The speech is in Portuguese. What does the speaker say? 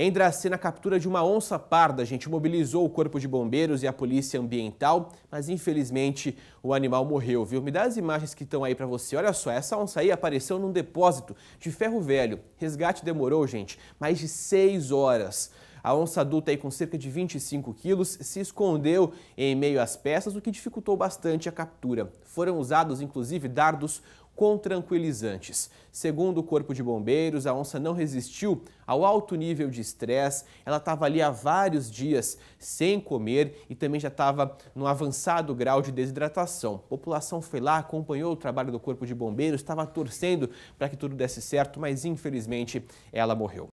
Em Dracena, a captura de uma onça parda, a gente mobilizou o Corpo de Bombeiros e a Polícia Ambiental, mas infelizmente o animal morreu, viu? Me dá as imagens que estão aí para você. Olha só, essa onça aí apareceu num depósito de ferro velho. Resgate demorou, gente, mais de seis horas. A onça adulta aí com cerca de 25 quilos se escondeu em meio às peças, o que dificultou bastante a captura. Foram usados, inclusive, dardos com tranquilizantes. Segundo o Corpo de Bombeiros, a onça não resistiu ao alto nível de estresse, ela estava ali há vários dias sem comer e também já estava no avançado grau de desidratação. A população foi lá, acompanhou o trabalho do Corpo de Bombeiros, estava torcendo para que tudo desse certo, mas infelizmente ela morreu.